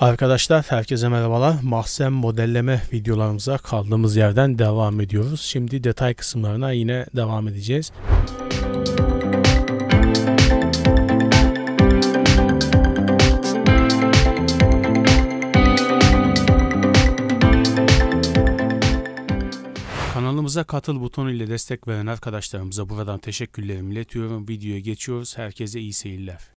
Arkadaşlar herkese merhabalar. Mahzen modelleme videolarımıza kaldığımız yerden devam ediyoruz. Şimdi detay kısımlarına yine devam edeceğiz. Kanalımıza katıl butonu ile destek veren arkadaşlarımıza buradan teşekkürlerimi iletiyorum. Videoya geçiyoruz. Herkese iyi seyirler.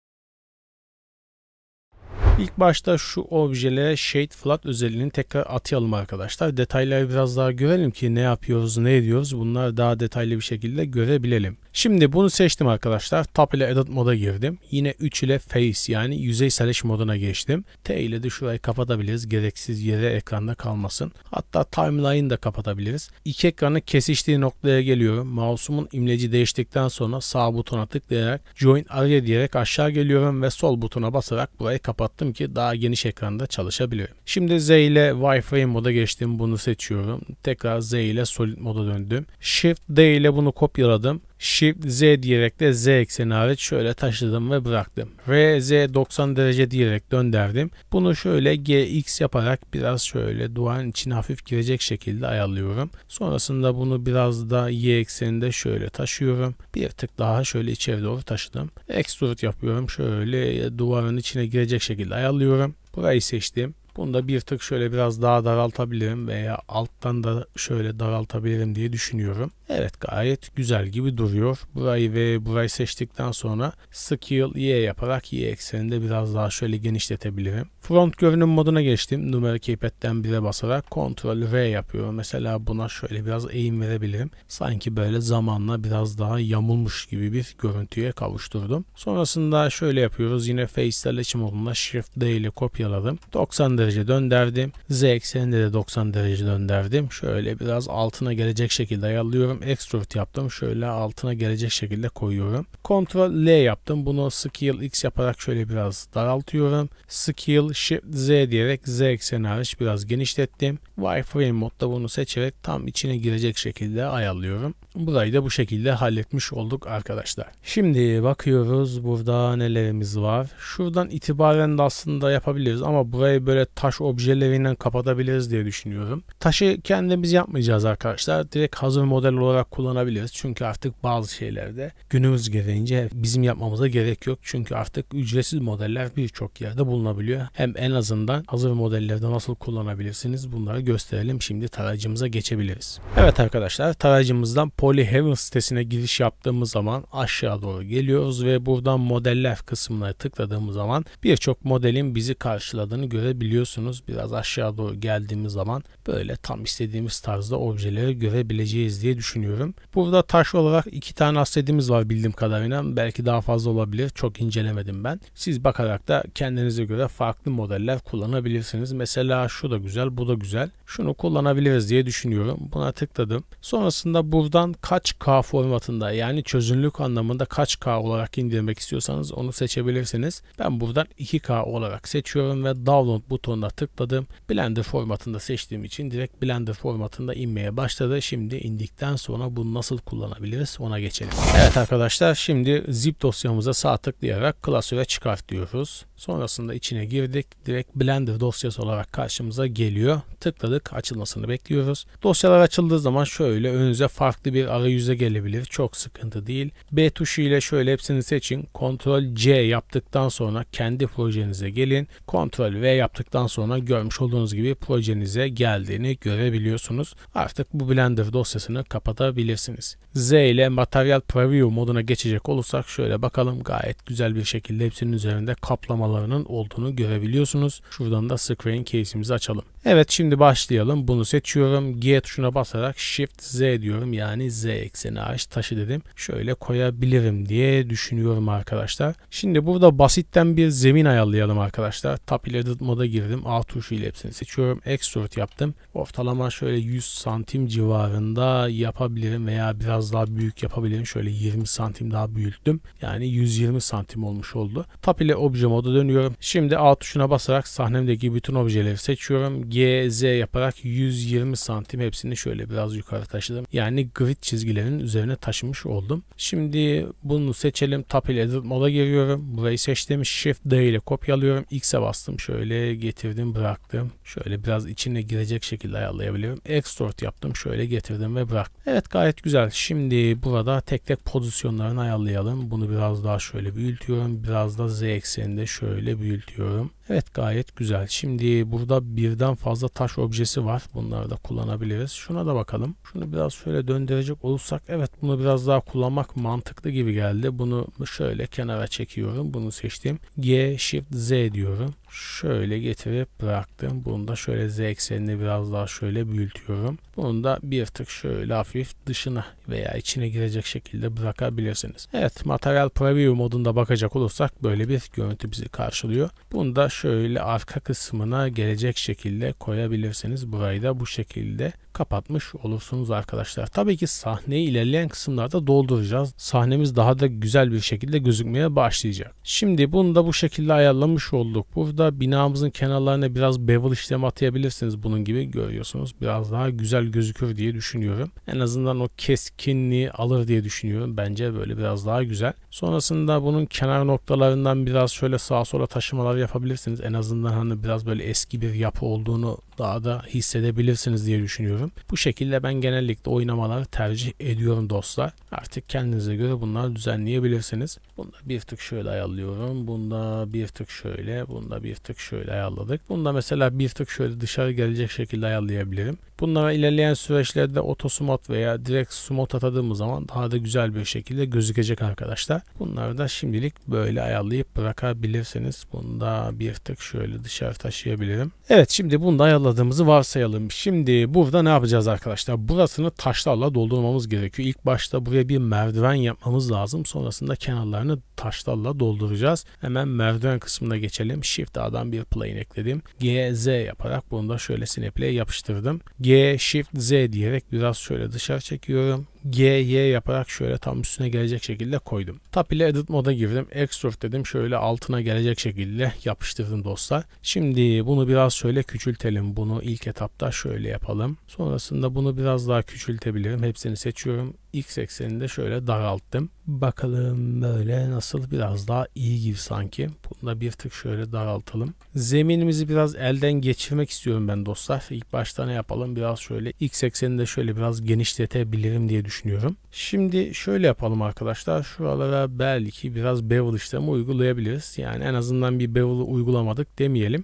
İlk başta şu objelere Shade Flat özelliğini tekrar atayalım arkadaşlar. Detayları biraz daha görelim ki ne yapıyoruz, ne ediyoruz. Bunlar daha detaylı bir şekilde görebilelim. Şimdi bunu seçtim arkadaşlar. Tap ile Edit moda girdim. Yine 3 ile Face yani yüzeyseliş moduna geçtim. T ile de şurayı kapatabiliriz. Gereksiz yere ekranda kalmasın. Hatta Timeline'ı da kapatabiliriz. İki ekranın kesiştiği noktaya geliyorum. Mouse'umun imleci değiştikten sonra sağ butona tıklayarak Join Area diyerek aşağı geliyorum ve sol butona basarak burayı kapattım ki daha geniş ekranda çalışabilirim. Şimdi Z ile Wi-Fi moda geçtim. Bunu seçiyorum. Tekrar Z ile Solid moda döndüm. Shift D ile bunu kopyaladım. Shift Z diyerek de Z ekseni hariç şöyle taşıdım ve bıraktım. RZ 90 derece diyerek dönderdim. Bunu şöyle GX yaparak biraz şöyle duvarın içine hafif girecek şekilde ayarlıyorum. Sonrasında bunu biraz da Y ekseninde şöyle taşıyorum. Bir tık daha şöyle içeri doğru taşıdım. Extrude yapıyorum. Şöyle duvarın içine girecek şekilde ayarlıyorum. Burayı seçtim. Bunu da bir tık şöyle biraz daha daraltabilirim veya alttan da şöyle daraltabilirim diye düşünüyorum. Evet gayet güzel gibi duruyor. Burayı ve burayı seçtikten sonra skill Y yaparak Y ekseninde biraz daha şöyle genişletebilirim. Front görünüm moduna geçtim. Numara keypad'den 1'e basarak Ctrl R yapıyorum. Mesela buna şöyle biraz eğim verebilirim. Sanki böyle zamanla biraz daha yamulmuş gibi bir görüntüye kavuşturdum. Sonrasında şöyle yapıyoruz. Yine face'lerle çim modunda Shift D ile kopyaladım. 90 derece dönderdim. Z ekseninde de 90 derece dönderdim. Şöyle biraz altına gelecek şekilde ayarlıyorum yaptım. Extrude yaptım. Şöyle altına gelecek şekilde koyuyorum. Ctrl L yaptım. Bunu Scale X yaparak şöyle biraz daraltıyorum. Scale Shift Z diyerek Z ekseni hariç biraz genişlettim. Wireframe modda bunu seçerek tam içine girecek şekilde ayarlıyorum. Burayı da bu şekilde halletmiş olduk arkadaşlar. Şimdi bakıyoruz burada nelerimiz var. Şuradan itibaren de aslında yapabiliriz ama burayı böyle taş objelerinden kapatabiliriz diye düşünüyorum. Taşı kendimiz yapmayacağız arkadaşlar. Direkt hazır model olarak olarak kullanabiliriz. Çünkü artık bazı şeylerde günümüz gereğince bizim yapmamıza gerek yok. Çünkü artık ücretsiz modeller birçok yerde bulunabiliyor. Hem en azından hazır modellerde nasıl kullanabilirsiniz bunları gösterelim. Şimdi tarayıcımıza geçebiliriz. Evet arkadaşlar tarayıcımızdan Polyhaven sitesine giriş yaptığımız zaman aşağı doğru geliyoruz ve buradan modeller kısmına tıkladığımız zaman birçok modelin bizi karşıladığını görebiliyorsunuz. Biraz aşağı doğru geldiğimiz zaman böyle tam istediğimiz tarzda objeleri görebileceğiz diye düşünüyorum düşünüyorum. Burada taş olarak iki tane hasredimiz var bildiğim kadarıyla. Belki daha fazla olabilir. Çok incelemedim ben. Siz bakarak da kendinize göre farklı modeller kullanabilirsiniz. Mesela şu da güzel, bu da güzel. Şunu kullanabiliriz diye düşünüyorum. Buna tıkladım. Sonrasında buradan kaç K formatında yani çözünürlük anlamında kaç K olarak indirmek istiyorsanız onu seçebilirsiniz. Ben buradan 2K olarak seçiyorum ve download butonuna tıkladım. Blender formatında seçtiğim için direkt Blender formatında inmeye başladı. Şimdi indikten sonra sonra bunu nasıl kullanabiliriz ona geçelim. Evet arkadaşlar şimdi zip dosyamıza sağ tıklayarak klasöre çıkart diyoruz. Sonrasında içine girdik. Direkt Blender dosyası olarak karşımıza geliyor. Tıkladık. Açılmasını bekliyoruz. Dosyalar açıldığı zaman şöyle önünüze farklı bir arayüze gelebilir. Çok sıkıntı değil. B tuşu ile şöyle hepsini seçin. Ctrl C yaptıktan sonra kendi projenize gelin. Ctrl V yaptıktan sonra görmüş olduğunuz gibi projenize geldiğini görebiliyorsunuz. Artık bu Blender dosyasını kapatabilirsiniz. Z ile Material Preview moduna geçecek olursak şöyle bakalım. Gayet güzel bir şekilde hepsinin üzerinde kaplama uygulamalarının olduğunu görebiliyorsunuz. Şuradan da screen case'imizi açalım. Evet şimdi başlayalım. Bunu seçiyorum. G tuşuna basarak Shift Z diyorum. Yani Z ekseni ağaç taşı dedim. Şöyle koyabilirim diye düşünüyorum arkadaşlar. Şimdi burada basitten bir zemin ayarlayalım arkadaşlar. Tab ile moda girdim. A tuşu ile hepsini seçiyorum. Export yaptım. Ortalama şöyle 100 santim civarında yapabilirim veya biraz daha büyük yapabilirim. Şöyle 20 santim daha büyüttüm. Yani 120 santim olmuş oldu. Tab ile obje modu dönüyorum. Şimdi alt tuşuna basarak sahnemdeki bütün objeleri seçiyorum. G, Z yaparak 120 santim hepsini şöyle biraz yukarı taşıdım. Yani grid çizgilerinin üzerine taşımış oldum. Şimdi bunu seçelim. Tap ile Edit Mode'a giriyorum. Burayı seçtim. Shift D ile kopyalıyorum. X'e bastım. Şöyle getirdim bıraktım. Şöyle biraz içine girecek şekilde ayarlayabilirim. Extort yaptım. Şöyle getirdim ve bıraktım. Evet gayet güzel. Şimdi burada tek tek pozisyonlarını ayarlayalım. Bunu biraz daha şöyle büyütüyorum. Biraz da Z ekseninde şöyle şöyle büyütüyorum. Evet gayet güzel. Şimdi burada birden fazla taş objesi var. Bunları da kullanabiliriz. Şuna da bakalım. Şunu biraz şöyle döndürecek olursak evet bunu biraz daha kullanmak mantıklı gibi geldi. Bunu şöyle kenara çekiyorum. Bunu seçtim. G Shift Z diyorum şöyle getirip bıraktım. Bunu da şöyle z eksenini biraz daha şöyle büyütüyorum. Bunu da bir tık şöyle hafif dışına veya içine girecek şekilde bırakabilirsiniz. Evet materyal preview modunda bakacak olursak böyle bir görüntü bizi karşılıyor. Bunu da şöyle arka kısmına gelecek şekilde koyabilirsiniz. Burayı da bu şekilde kapatmış olursunuz arkadaşlar. Tabii ki sahneyi ilerleyen kısımlarda dolduracağız. Sahnemiz daha da güzel bir şekilde gözükmeye başlayacak. Şimdi bunu da bu şekilde ayarlamış olduk. Burada binamızın kenarlarına biraz bevel işlemi atayabilirsiniz bunun gibi görüyorsunuz. Biraz daha güzel gözükür diye düşünüyorum. En azından o keskinliği alır diye düşünüyorum. Bence böyle biraz daha güzel. Sonrasında bunun kenar noktalarından biraz şöyle sağa sola taşımalar yapabilirsiniz. En azından hani biraz böyle eski bir yapı olduğunu daha da hissedebilirsiniz diye düşünüyorum oynuyorum. Bu şekilde ben genellikle oynamaları tercih ediyorum dostlar. Artık kendinize göre bunları düzenleyebilirsiniz. Bunda bir tık şöyle ayarlıyorum. Bunda bir tık şöyle. Bunda bir tık şöyle ayarladık. Bunda mesela bir tık şöyle dışarı gelecek şekilde ayarlayabilirim. Bunlara ilerleyen süreçlerde otosumot veya direkt sumot atadığımız zaman daha da güzel bir şekilde gözükecek arkadaşlar. Bunları da şimdilik böyle ayarlayıp bırakabilirsiniz. Bunda bir tık şöyle dışarı taşıyabilirim. Evet şimdi bunu da ayarladığımızı varsayalım. Şimdi burada ne yapacağız arkadaşlar? Burasını taşlarla doldurmamız gerekiyor. İlk başta buraya bir merdiven yapmamız lazım. Sonrasında kenarlarını taşlarla dolduracağız. Hemen merdiven kısmına geçelim. Shift A'dan bir plane ekledim. G, Z yaparak bunu da şöyle sineple yapıştırdım. G, Shift, Z diyerek biraz şöyle dışarı çekiyorum. G, Y yaparak şöyle tam üstüne gelecek şekilde koydum. Tap ile edit moda girdim. Extrude dedim şöyle altına gelecek şekilde yapıştırdım dostlar. Şimdi bunu biraz şöyle küçültelim. Bunu ilk etapta şöyle yapalım. Sonrasında bunu biraz daha küçültebilirim. Hepsini seçiyorum x ekseninde şöyle daralttım. Bakalım böyle nasıl biraz daha iyi gibi sanki. Bunu da bir tık şöyle daraltalım. Zeminimizi biraz elden geçirmek istiyorum ben dostlar. İlk başta ne yapalım? Biraz şöyle x ekseninde şöyle biraz genişletebilirim diye düşünüyorum. Şimdi şöyle yapalım arkadaşlar. Şuralara belki biraz bevel işlemi uygulayabiliriz. Yani en azından bir bevel uygulamadık demeyelim.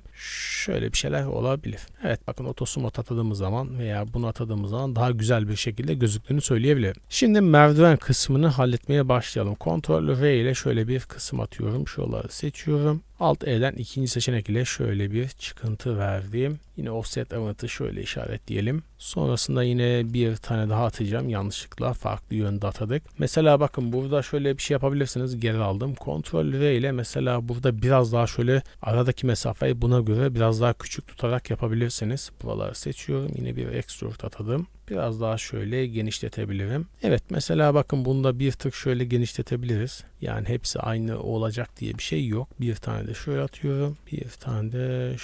Şöyle bir şeyler olabilir. Evet bakın otosum atadığımız zaman veya bunu atadığımız zaman daha güzel bir şekilde gözüktüğünü söyleyebilirim. Şimdi merdiven kısmını halletmeye başlayalım. Ctrl V ile şöyle bir kısım atıyorum. Şuraları seçiyorum. Alt E'den ikinci seçenek ile şöyle bir çıkıntı verdim. Yine offset avantı şöyle işaretleyelim. Sonrasında yine bir tane daha atacağım. Yanlışlıkla farklı yönde atadık. Mesela bakın burada şöyle bir şey yapabilirsiniz. Geri aldım. Ctrl V ile mesela burada biraz daha şöyle aradaki mesafeyi buna göre biraz daha küçük tutarak yapabilirsiniz. Buraları seçiyorum. Yine bir extrude atadım. Biraz daha şöyle genişletebilirim. Evet mesela bakın bunda bir tık şöyle genişletebiliriz. Yani hepsi aynı olacak diye bir şey yok. Bir tane tane de şöyle atıyorum. Bir tane de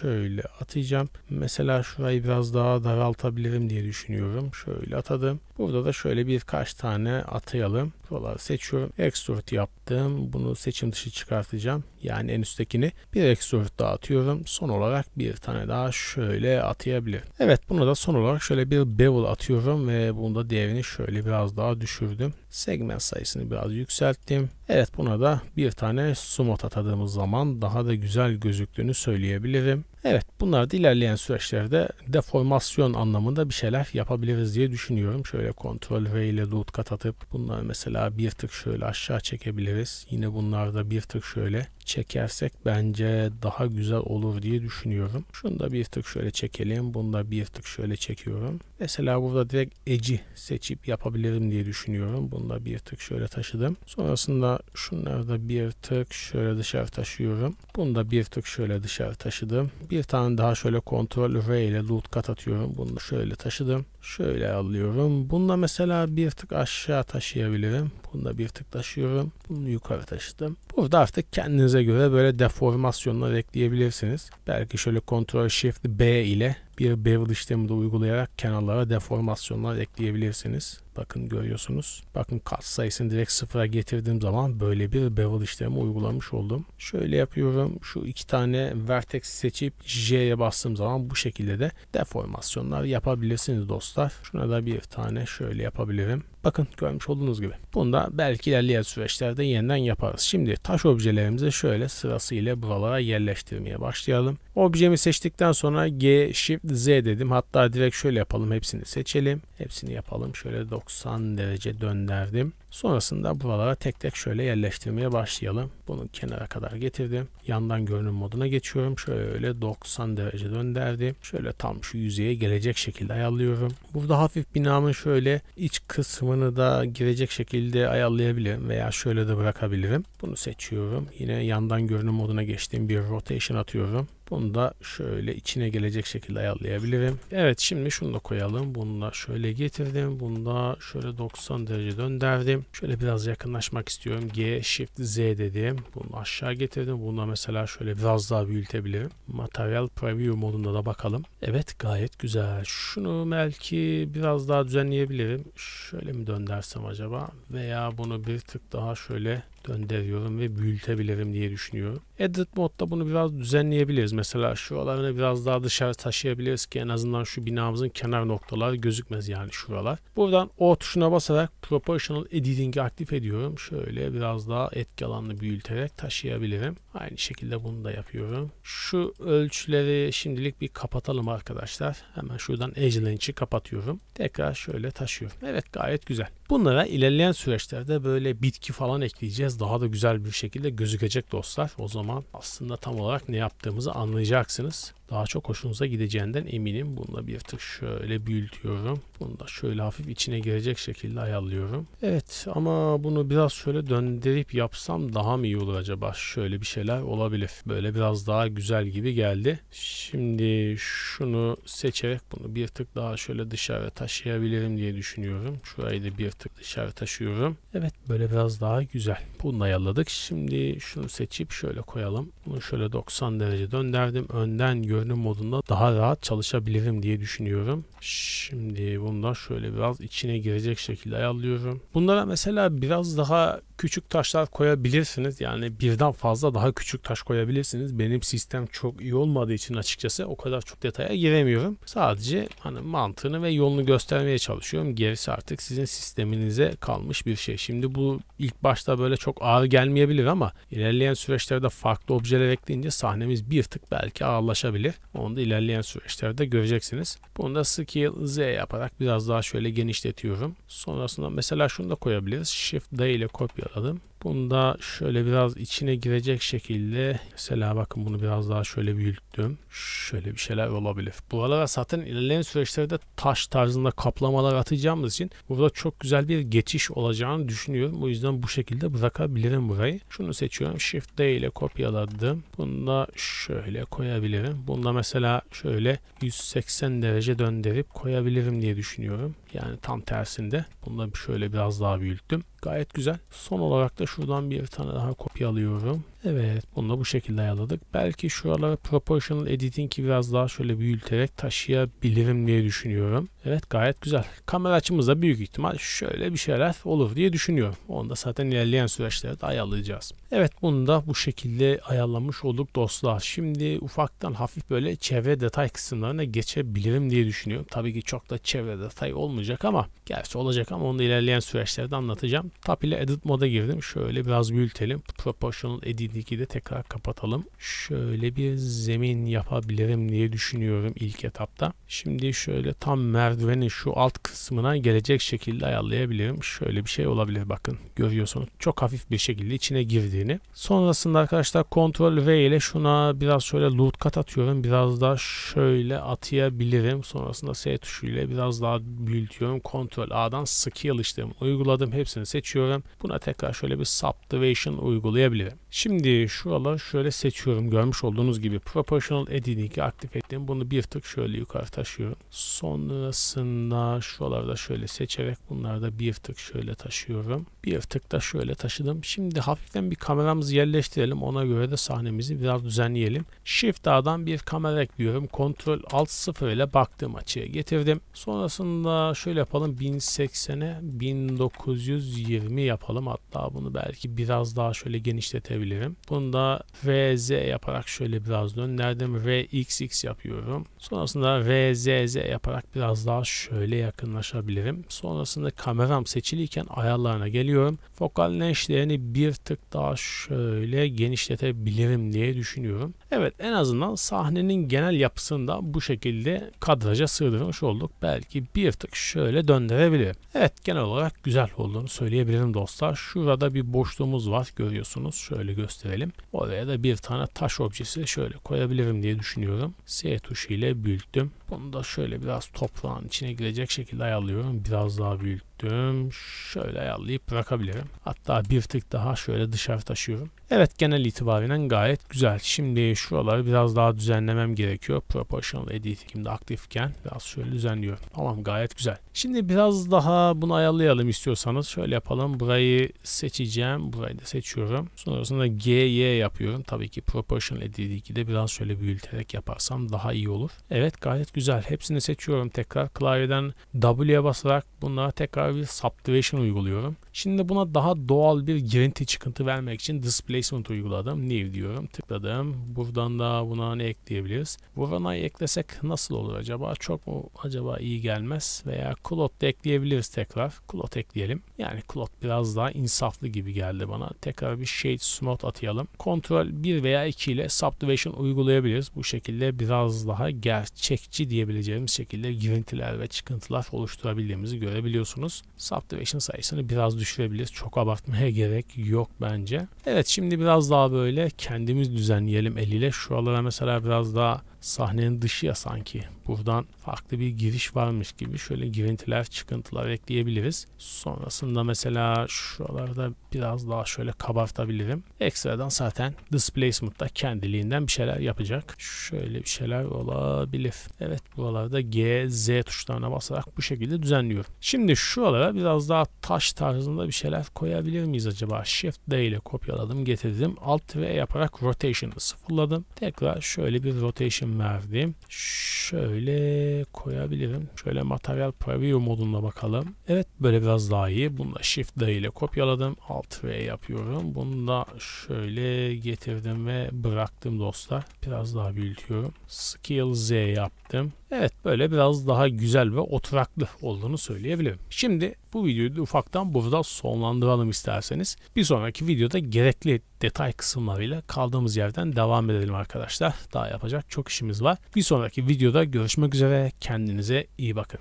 şöyle atacağım. Mesela şurayı biraz daha daraltabilirim diye düşünüyorum. Şöyle atadım. Burada da şöyle birkaç tane atayalım. Buraları seçiyorum. Extrude yaptım. Bunu seçim dışı çıkartacağım yani en üsttekini bir extrovert daha atıyorum. Son olarak bir tane daha şöyle atayabilirim. Evet bunu da son olarak şöyle bir bevel atıyorum ve bunu da değerini şöyle biraz daha düşürdüm. Segment sayısını biraz yükselttim. Evet buna da bir tane sumot atadığımız zaman daha da güzel gözüktüğünü söyleyebilirim. Evet bunlar da ilerleyen süreçlerde deformasyon anlamında bir şeyler yapabiliriz diye düşünüyorum. Şöyle kontrol V ile root kat atıp bunları mesela bir tık şöyle aşağı çekebiliriz. Yine bunlarda bir tık şöyle çekersek bence daha güzel olur diye düşünüyorum. Şunu da bir tık şöyle çekelim. Bunu da bir tık şöyle çekiyorum. Mesela burada direkt eci seçip yapabilirim diye düşünüyorum. Bunu da bir tık şöyle taşıdım. Sonrasında şunları da bir tık şöyle dışarı taşıyorum. Bunu da bir tık şöyle dışarı taşıdım. Bir bir tane daha şöyle kontrol R ile loot kat atıyorum. Bunu şöyle taşıdım. Şöyle alıyorum. Bununla mesela bir tık aşağı taşıyabilirim. Bunu da bir tık taşıyorum. Bunu yukarı taşıdım. Burada artık kendinize göre böyle deformasyonlar ekleyebilirsiniz. Belki şöyle Ctrl Shift B ile bir bevel işlemi de uygulayarak kenarlara deformasyonlar ekleyebilirsiniz. Bakın görüyorsunuz. Bakın kat sayısını direkt sıfıra getirdiğim zaman böyle bir bevel işlemi uygulamış oldum. Şöyle yapıyorum. Şu iki tane vertex seçip J'ye bastığım zaman bu şekilde de deformasyonlar yapabilirsiniz dostlar. Şuna da bir tane şöyle yapabilirim. Bakın görmüş olduğunuz gibi. Bunu da belki ilerleyen süreçlerde yeniden yaparız. Şimdi taş objelerimizi şöyle sırasıyla buralara yerleştirmeye başlayalım. Objemi seçtikten sonra G Shift Z dedim. Hatta direkt şöyle yapalım hepsini seçelim. Hepsini yapalım. Şöyle 90 derece döndürdüm. Sonrasında buralara tek tek şöyle yerleştirmeye başlayalım. Bunu kenara kadar getirdim. Yandan görünüm moduna geçiyorum. Şöyle 90 derece döndürdüm. Şöyle tam şu yüzeye gelecek şekilde ayarlıyorum. Burada hafif binamın şöyle iç kısmını da girecek şekilde ayarlayabilirim veya şöyle de bırakabilirim. Bunu seçiyorum. Yine yandan görünüm moduna geçtiğim Bir rotation atıyorum. Bunu da şöyle içine gelecek şekilde ayarlayabilirim. Evet şimdi şunu da koyalım. Bunu da şöyle getirdim. Bunu da şöyle 90 derece döndürdüm. Şöyle biraz yakınlaşmak istiyorum. G Shift Z dedim. Bunu aşağı getirdim. Bunu da mesela şöyle biraz daha büyütebilirim. Material Preview modunda da bakalım. Evet gayet güzel. Şunu belki biraz daha düzenleyebilirim. Şöyle mi döndersem acaba? Veya bunu bir tık daha şöyle gönderiyorum ve büyütebilirim diye düşünüyorum. Edit modda bunu biraz düzenleyebiliriz. Mesela şu şuralarını biraz daha dışarı taşıyabiliriz ki en azından şu binamızın kenar noktaları gözükmez yani şuralar. Buradan O tuşuna basarak Proportional Editing'i aktif ediyorum. Şöyle biraz daha etki alanını büyüterek taşıyabilirim. Aynı şekilde bunu da yapıyorum. Şu ölçüleri şimdilik bir kapatalım arkadaşlar. Hemen şuradan Edge Lynch'i kapatıyorum. Tekrar şöyle taşıyorum. Evet gayet güzel. Bunlara ilerleyen süreçlerde böyle bitki falan ekleyeceğiz. Daha da güzel bir şekilde gözükecek dostlar. O zaman aslında tam olarak ne yaptığımızı anlayacaksınız daha çok hoşunuza gideceğinden eminim. Bunu bir tık şöyle büyütüyorum. Bunu da şöyle hafif içine girecek şekilde ayarlıyorum. Evet ama bunu biraz şöyle döndürüp yapsam daha mı iyi olur acaba? Şöyle bir şeyler olabilir. Böyle biraz daha güzel gibi geldi. Şimdi şunu seçerek bunu bir tık daha şöyle dışarı taşıyabilirim diye düşünüyorum. Şurayı da bir tık dışarı taşıyorum. Evet böyle biraz daha güzel. Bunu da ayarladık. Şimdi şunu seçip şöyle koyalım. Bunu şöyle 90 derece döndürdüm. Önden gö görünüm modunda daha rahat çalışabilirim diye düşünüyorum. Şimdi bundan şöyle biraz içine girecek şekilde ayarlıyorum. Bunlara mesela biraz daha küçük taşlar koyabilirsiniz. Yani birden fazla daha küçük taş koyabilirsiniz. Benim sistem çok iyi olmadığı için açıkçası o kadar çok detaya giremiyorum. Sadece hani mantığını ve yolunu göstermeye çalışıyorum. Gerisi artık sizin sisteminize kalmış bir şey. Şimdi bu ilk başta böyle çok ağır gelmeyebilir ama ilerleyen süreçlerde farklı objeler ekleyince sahnemiz bir tık belki ağırlaşabilir olabilir. Onu da ilerleyen süreçlerde göreceksiniz. Bunu da scale z yaparak biraz daha şöyle genişletiyorum. Sonrasında mesela şunu da koyabiliriz. Shift D ile kopyaladım. Bunda şöyle biraz içine girecek şekilde mesela bakın bunu biraz daha şöyle büyüttüm. Şöyle bir şeyler olabilir. Buralara satın ilerleyen süreçlerde taş tarzında kaplamalar atacağımız için burada çok güzel bir geçiş olacağını düşünüyorum. O yüzden bu şekilde bırakabilirim burayı. Şunu seçiyorum. Shift D ile kopyaladım. Bunu da şöyle koyabilirim. Bunda mesela şöyle 180 derece döndürüp koyabilirim diye düşünüyorum. Yani tam tersinde. Bunu da şöyle biraz daha büyüttüm. Gayet güzel. Son olarak da şuradan bir tane daha kopyalıyorum. Evet bunu da bu şekilde ayarladık. Belki şuraları proportional editing'i biraz daha şöyle büyüterek taşıyabilirim diye düşünüyorum. Evet gayet güzel. Kamera açımızda büyük ihtimal şöyle bir şeyler olur diye düşünüyorum. Onu da zaten ilerleyen süreçlerde ayarlayacağız. Evet bunu da bu şekilde ayarlamış olduk dostlar. Şimdi ufaktan hafif böyle çevre detay kısımlarına geçebilirim diye düşünüyorum. Tabii ki çok da çevre detay olmayacak ama gerçi olacak ama onu da ilerleyen süreçlerde anlatacağım. Tap ile edit moda girdim. Şöyle biraz büyütelim. Proportional edit'i de tekrar kapatalım. Şöyle bir zemin yapabilirim diye düşünüyorum ilk etapta. Şimdi şöyle tam mer merdiveni şu alt kısmına gelecek şekilde ayarlayabilirim. Şöyle bir şey olabilir bakın. Görüyorsunuz çok hafif bir şekilde içine girdiğini. Sonrasında arkadaşlar Ctrl V ile şuna biraz şöyle loot cut atıyorum. Biraz da şöyle atayabilirim. Sonrasında S tuşu ile biraz daha büyütüyorum. Ctrl A'dan scale işlemi uyguladım. Hepsini seçiyorum. Buna tekrar şöyle bir subdivision uygulayabilirim. Şimdi şuraları şöyle seçiyorum. Görmüş olduğunuz gibi Proportional Editing'i aktif ettim. Bunu bir tık şöyle yukarı taşıyorum. Sonrasında aslında şuralarda şöyle seçerek bunları da bir tık şöyle taşıyorum. Bir tık da şöyle taşıdım. Şimdi hafiften bir kameramızı yerleştirelim. Ona göre de sahnemizi biraz düzenleyelim. Shift A'dan bir kamera ekliyorum. Ctrl Alt 0 ile baktığım açıya getirdim. Sonrasında şöyle yapalım. 1080'e 1920 yapalım. Hatta bunu belki biraz daha şöyle genişletebilirim. Bunu da VZ yaparak şöyle biraz dönlerdim. RXX yapıyorum. Sonrasında VZZ yaparak biraz daha daha şöyle yakınlaşabilirim. Sonrasında kameram seçiliyken ayarlarına geliyorum. Fokal lenşlerini bir tık daha şöyle genişletebilirim diye düşünüyorum. Evet en azından sahnenin genel yapısında bu şekilde kadraja sığdırmış olduk. Belki bir tık şöyle döndürebilirim. Evet genel olarak güzel olduğunu söyleyebilirim dostlar. Şurada bir boşluğumuz var görüyorsunuz. Şöyle gösterelim. Oraya da bir tane taş objesi şöyle koyabilirim diye düşünüyorum. S tuşu ile büyüttüm. Bunu da şöyle biraz toprağın içine girecek şekilde ayarlıyorum. Biraz daha büyük çektim. Şöyle ayarlayıp bırakabilirim. Hatta bir tık daha şöyle dışarı taşıyorum. Evet genel itibariyle gayet güzel. Şimdi şuraları biraz daha düzenlemem gerekiyor. Proportional editing'imde aktifken biraz şöyle düzenliyorum. Tamam gayet güzel. Şimdi biraz daha bunu ayarlayalım istiyorsanız. Şöyle yapalım. Burayı seçeceğim. Burayı da seçiyorum. Sonrasında GY yapıyorum. Tabii ki proportional editing'i de biraz şöyle büyüterek yaparsam daha iyi olur. Evet gayet güzel. Hepsini seçiyorum tekrar. Klavyeden W'ye basarak bunlara tekrar tekrar bir subdivision uyguluyorum. Şimdi buna daha doğal bir girinti çıkıntı vermek için displacement uyguladım. New diyorum. Tıkladım. Buradan da buna ne ekleyebiliriz? Buranayı eklesek nasıl olur acaba? Çok mu acaba iyi gelmez? Veya Cloud da ekleyebiliriz tekrar. Cloud ekleyelim. Yani Cloud biraz daha insaflı gibi geldi bana. Tekrar bir shade smooth atayalım. Ctrl 1 veya 2 ile subdivision uygulayabiliriz. Bu şekilde biraz daha gerçekçi diyebileceğimiz şekilde girintiler ve çıkıntılar oluşturabildiğimizi görebiliyorsunuz yapıyoruz. Subdivision sayısını biraz düşürebiliriz. Çok abartmaya gerek yok bence. Evet şimdi biraz daha böyle kendimiz düzenleyelim eliyle. Şuralara mesela biraz daha sahnenin dışı ya sanki. Buradan farklı bir giriş varmış gibi şöyle girintiler çıkıntılar ekleyebiliriz. Sonrasında mesela şuralarda biraz daha şöyle kabartabilirim. Ekstradan zaten displacement da kendiliğinden bir şeyler yapacak. Şöyle bir şeyler olabilir. Evet buralarda G, Z tuşlarına basarak bu şekilde düzenliyorum. Şimdi şuralara biraz daha taş tarzında bir şeyler koyabilir miyiz acaba? Shift D ile kopyaladım getirdim. Alt ve yaparak rotation'ı sıfırladım. Tekrar şöyle bir rotation izin verdi. Şöyle koyabilirim. Şöyle material preview modunda bakalım. Evet böyle biraz daha iyi. Bunu da shift D ile kopyaladım. Alt V yapıyorum. Bunu da şöyle getirdim ve bıraktım dostlar. Biraz daha büyütüyorum. Skill Z yaptım. Evet böyle biraz daha güzel ve oturaklı olduğunu söyleyebilirim. Şimdi bu videoyu da ufaktan burada sonlandıralım isterseniz. Bir sonraki videoda gerekli detay kısımlarıyla kaldığımız yerden devam edelim arkadaşlar. Daha yapacak çok işimiz var. Bir sonraki videoda görüşmek üzere. Kendinize iyi bakın.